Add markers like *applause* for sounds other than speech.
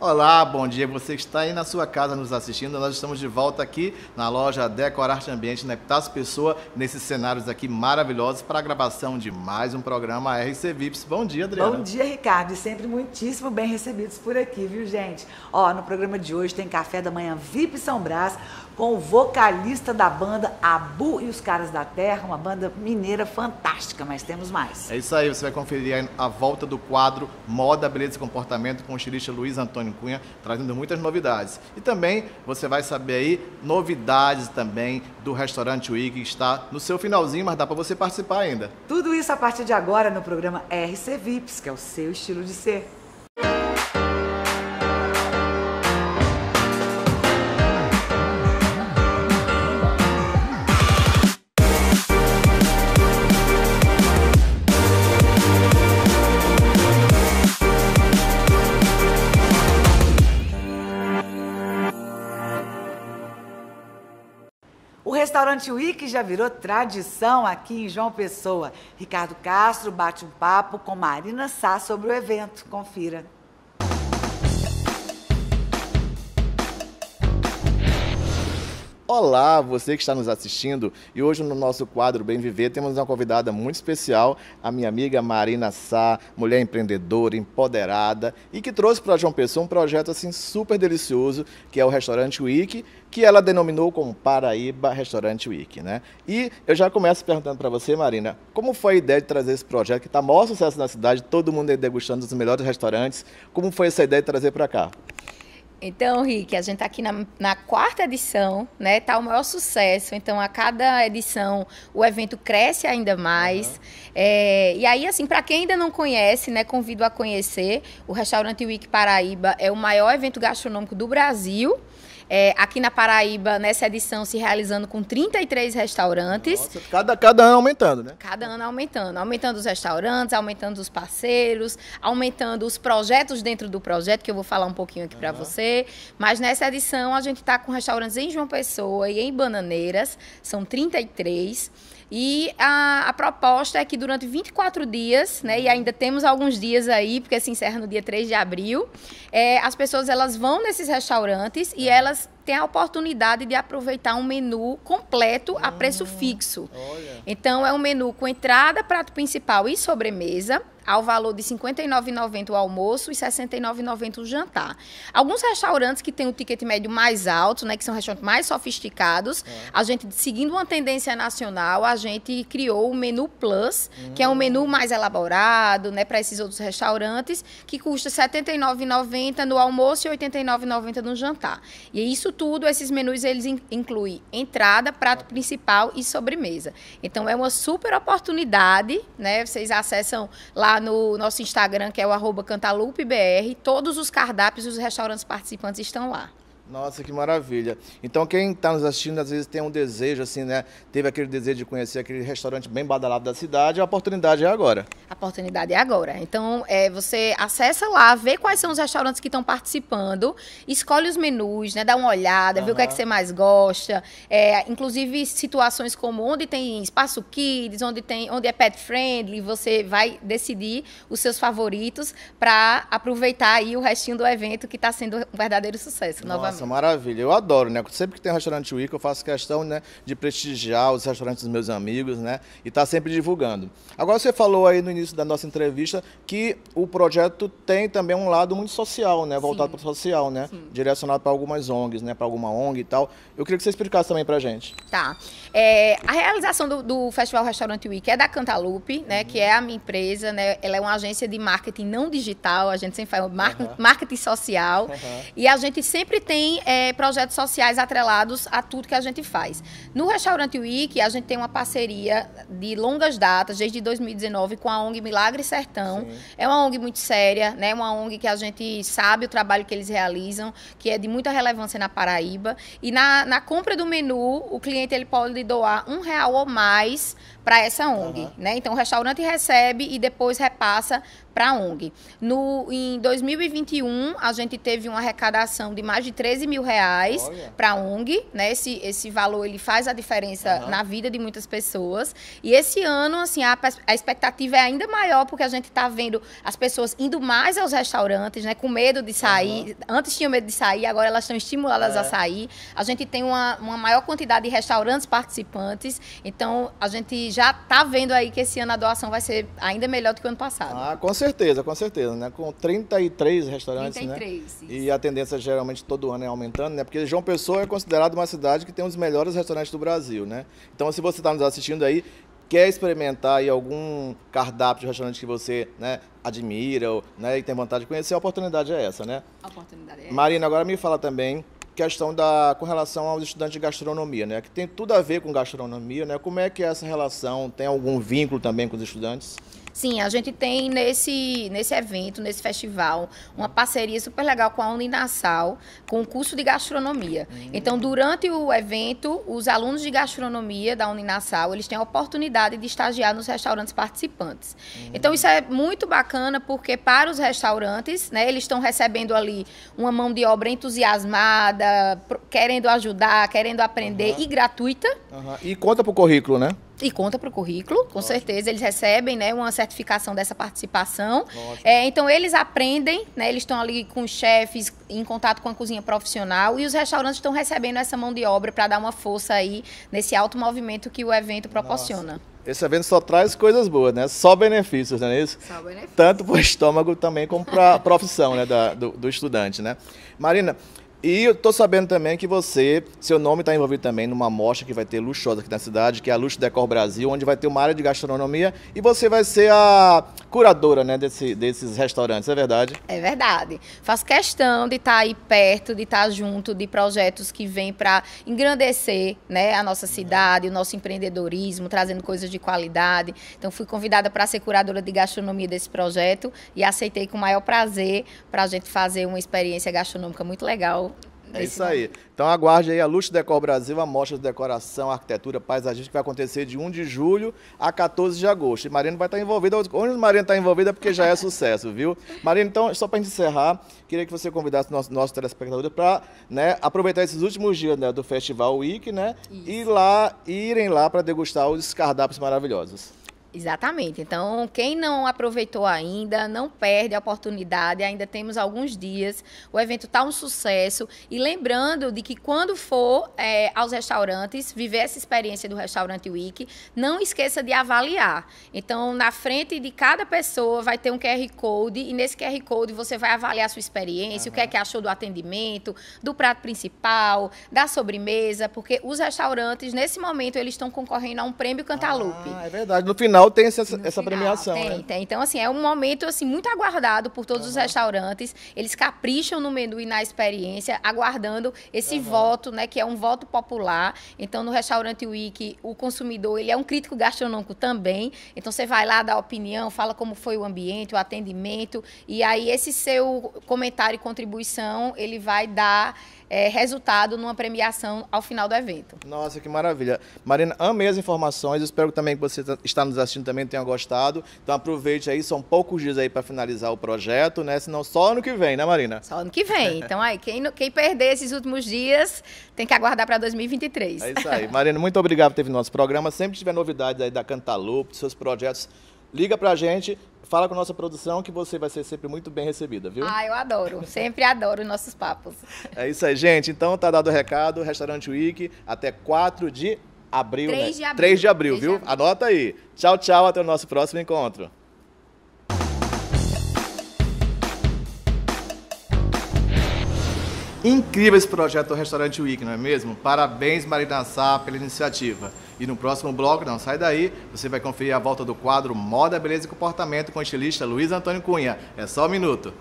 Olá, bom dia. Você que está aí na sua casa nos assistindo, nós estamos de volta aqui na loja Decorarte Ambiente, na né? Epitácio Pessoa, nesses cenários aqui maravilhosos para a gravação de mais um programa RC Vips. Bom dia, Adriana. Bom dia, Ricardo. E sempre muitíssimo bem recebidos por aqui, viu, gente? Ó, no programa de hoje tem café da manhã VIP São Brás com o vocalista da banda Abu e os Caras da Terra, uma banda mineira fantástica, mas temos mais. É isso aí, você vai conferir a volta do quadro Moda, Beleza e Comportamento com o estilista Luiz Antônio Antônio Cunha, trazendo muitas novidades. E também você vai saber aí novidades também do Restaurante Week, que está no seu finalzinho, mas dá para você participar ainda. Tudo isso a partir de agora no programa RC Vips, que é o seu estilo de ser. Restaurante Wiki já virou tradição aqui em João Pessoa. Ricardo Castro bate um papo com Marina Sá sobre o evento. Confira. Olá, você que está nos assistindo. E hoje no nosso quadro Bem Viver temos uma convidada muito especial, a minha amiga Marina Sá, mulher empreendedora, empoderada e que trouxe para João Pessoa um projeto assim super delicioso, que é o Restaurante Wiki, que ela denominou como Paraíba Restaurante Wiki, né? E eu já começo perguntando para você, Marina, como foi a ideia de trazer esse projeto que está maior sucesso na cidade, todo mundo aí degustando os melhores restaurantes? Como foi essa ideia de trazer para cá? Então, Rick, a gente está aqui na, na, quarta edição, né? Está o maior sucesso. Então, a cada edição o evento cresce ainda mais. Uhum. É, e aí, assim, para quem ainda não conhece, né, convido a conhecer. O Restaurante Week Paraíba é o maior evento gastronômico do Brasil. É, aqui na Paraíba, nessa edição, se realizando com 33 restaurantes. Nossa, cada, cada ano aumentando, né? Cada ano aumentando. Aumentando os restaurantes, aumentando os parceiros, aumentando os projetos dentro do projeto, que eu vou falar um pouquinho aqui uhum. para você. Mas nessa edição a gente está com restaurantes em João Pessoa e em Bananeiras, são 33. E a, a, proposta é que durante 24 dias, né, e ainda temos alguns dias aí, porque se encerra no dia 3 de abril, é, as pessoas elas vão nesses restaurantes e uhum. elas têm a oportunidade de aproveitar um menu completo a preço hum, fixo. Olha. Então é um menu com entrada, prato principal e sobremesa ao valor de R$ 59,90 o almoço e R$ 69,90 o jantar. Alguns restaurantes que têm o ticket médio mais alto, né, que são restaurantes mais sofisticados, é. a gente, seguindo uma tendência nacional, a gente criou o menu Plus, hum. que é um menu mais elaborado, né, para esses outros restaurantes, que custa R$ 79,90 no almoço e R$ 89,90 no jantar. E isso tudo, esses menus, eles incluem entrada, prato principal e sobremesa. Então, é uma super oportunidade, né, vocês acessam lá lá no nosso Instagram, que é o arroba Todos os cardápios e os restaurantes participantes estão lá. Nossa, que maravilha. Então, quem está nos assistindo, às vezes tem um desejo, assim, né? Teve aquele desejo de conhecer aquele restaurante bem badalado da cidade, a oportunidade é agora. A oportunidade é agora. Então, é, você acessa lá, vê quais são os restaurantes que estão participando, escolhe os menus, né? Dá uma olhada, uhum. vê o que é que você mais gosta. É, inclusive, situações como onde tem espaço kids, onde, tem, onde é pet friendly, você vai decidir os seus favoritos para aproveitar aí o restinho do evento que está sendo um verdadeiro sucesso, Nossa. novamente. Nossa, maravilha. Eu adoro, né? Sempre que tem um restaurante Wicca, eu faço questão né, de prestigiar os restaurantes dos meus amigos, né? E estar tá sempre divulgando. Agora, você falou aí no início da nossa entrevista que o projeto tem também um lado muito social, né? Voltado para o social, né? Sim. Direcionado para algumas ONGs, né? Para alguma ONG e tal. Eu queria que você explicasse também para gente. Tá. É, a realização do, do Festival Restaurante Week é da Cantalup né? Uhum. Que é a minha empresa, né? Ela é uma agência de marketing não digital. A gente sempre faz marketing, uhum. social. Uhum. E a gente sempre tem tem é, projetos sociais atrelados a tudo que a gente faz. No Restaurante Week, a gente tem uma parceria de longas datas, desde 2019, com a ONG Milagre Sertão. Sim. É uma ONG muito séria, né? Uma ONG que a gente sabe o trabalho que eles realizam, que é de muita relevância na Paraíba. E na, na compra do menu, o cliente ele pode doar um real ou mais para essa ONG. Uhum. Né? Então, o restaurante recebe e depois repassa para a ONG. No, em 2021, a gente teve uma arrecadação de mais de 13 mil reais para a ONG. Né? Esse, esse valor ele faz a diferença uhum. na vida de muitas pessoas. E esse ano, assim, a, a expectativa é ainda maior, porque a gente está vendo as pessoas indo mais aos restaurantes, né? com medo de sair. Uhum. Antes tinham medo de sair, agora elas estão estimuladas é. a sair. A gente tem uma, uma maior quantidade de restaurantes participantes. Então, a gente já tá vendo aí que esse ano a doação vai ser ainda melhor do que o ano passado. Ah, com certeza, com certeza, né? Com 33 restaurantes, 33, né? Isso. E a tendência geralmente todo ano é aumentando, né? Porque João Pessoa é considerado uma cidade que tem um dos melhores restaurantes do Brasil, né? Então, se você está nos assistindo aí, quer experimentar aí algum cardápio de restaurante que você né, admira ou, né, e tem vontade de conhecer, a oportunidade é essa, né? A oportunidade é essa. Marina, agora me fala também questão da com relação aos estudantes de gastronomia, né? Que tem tudo a ver com gastronomia, né? Como é que é essa relação tem algum vínculo também com os estudantes? Sim, a gente tem nesse, nesse evento, nesse festival, uma parceria super legal com a Uninassal, com o curso de gastronomia. Hum. Então, durante o evento, os alunos de gastronomia da Uninassal, eles têm a oportunidade de estagiar nos restaurantes participantes. Hum. Então, isso é muito bacana, porque para os restaurantes, né, eles estão recebendo ali uma mão de obra entusiasmada, querendo ajudar, querendo aprender, uhum. e gratuita. Uhum. E conta para o currículo, né? E conta para o currículo, com Ótimo. certeza. Eles recebem né, uma certificação dessa participação. É, então, eles aprendem, né, eles estão ali com os chefes, em contato com a cozinha profissional, e os restaurantes estão recebendo essa mão de obra para dar uma força aí nesse alto movimento que o evento proporciona. Nossa. Esse evento só traz coisas boas, né? Só benefícios, não é isso? Só benefícios. Tanto para o estômago também como para a *laughs* profissão né, da, do, do estudante, né? Marina, e eu tô sabendo também que você, seu nome está envolvido também numa mostra que vai ter luxuosa aqui na cidade, que é a Luxo Decor Brasil, onde vai ter uma área de gastronomia e você vai ser a curadora né, desse, desses restaurantes, é verdade? É verdade. Faço questão de estar tá aí perto, de estar tá junto de projetos que vêm para engrandecer né, a nossa cidade, o nosso empreendedorismo, trazendo coisas de qualidade. Então, fui convidada para ser curadora de gastronomia desse projeto e aceitei com o maior prazer para a gente fazer uma experiência gastronômica muito legal é isso aí. Então aguarde aí a Luxo Decor Brasil, a mostra de decoração, arquitetura, paisagismo, que vai acontecer de 1 de julho a 14 de agosto. E Marina vai estar envolvida. Onde Marina está envolvida é porque já é sucesso, viu? *laughs* Marina, então, só para encerrar, queria que você convidasse nosso, nosso telespectador para né, aproveitar esses últimos dias né, do Festival Week, né? Isso. E lá, irem lá para degustar os cardápios maravilhosos. Exatamente. Então, quem não aproveitou ainda, não perde a oportunidade, ainda temos alguns dias. O evento está um sucesso. E lembrando de que quando for é, aos restaurantes, viver essa experiência do Restaurante Week, não esqueça de avaliar. Então, na frente de cada pessoa vai ter um QR Code, e nesse QR Code você vai avaliar a sua experiência, uhum. o que é que achou do atendimento, do prato principal, da sobremesa, porque os restaurantes, nesse momento, eles estão concorrendo a um prêmio Cantalupe. Ah, é verdade. No final final tem essa, essa final, premiação. Tem, né? tem. Então, assim, é um momento assim, muito aguardado por todos uhum. os restaurantes. Eles capricham no menu e na experiência, aguardando esse uhum. voto, né? Que é um voto popular. Então, no restaurante Week, o consumidor ele é um crítico gastronômico também. Então, você vai lá, dá opinião, fala como foi o ambiente, o atendimento. E aí, esse seu comentário e contribuição, ele vai dar é, resultado numa premiação ao final do evento. Nossa, que maravilha. Marina, amei as informações. Espero também que você está nos assistindo também tenha gostado. Então aproveite aí, são poucos dias aí para finalizar o projeto, né? Senão só ano que vem, né, Marina? Só ano que vem. *laughs* Então aí, quem, quem perder esses últimos dias tem que aguardar para 2023. É isso aí. Marina, muito obrigado por ter vindo no nosso programa. Sempre tiver novidades aí da Cantalupe, dos seus projetos Liga pra gente, fala com nossa produção que você vai ser sempre muito bem recebida, viu? Ah, eu adoro. Sempre adoro nossos papos. É isso aí, gente. Então tá dado o recado. Restaurante Wiki, até 4 de abril. 3 né? de abril. 3 de abril, 3 viu? De abril. Anota aí. Tchau, tchau. Até o nosso próximo encontro. Incrível esse projeto do Restaurante Week, não é mesmo? Parabéns, Marina Sá, pela iniciativa. E no próximo bloco, não sai daí, você vai conferir a volta do quadro Moda, Beleza e Comportamento com o estilista Luiz Antônio Cunha. É só um minuto.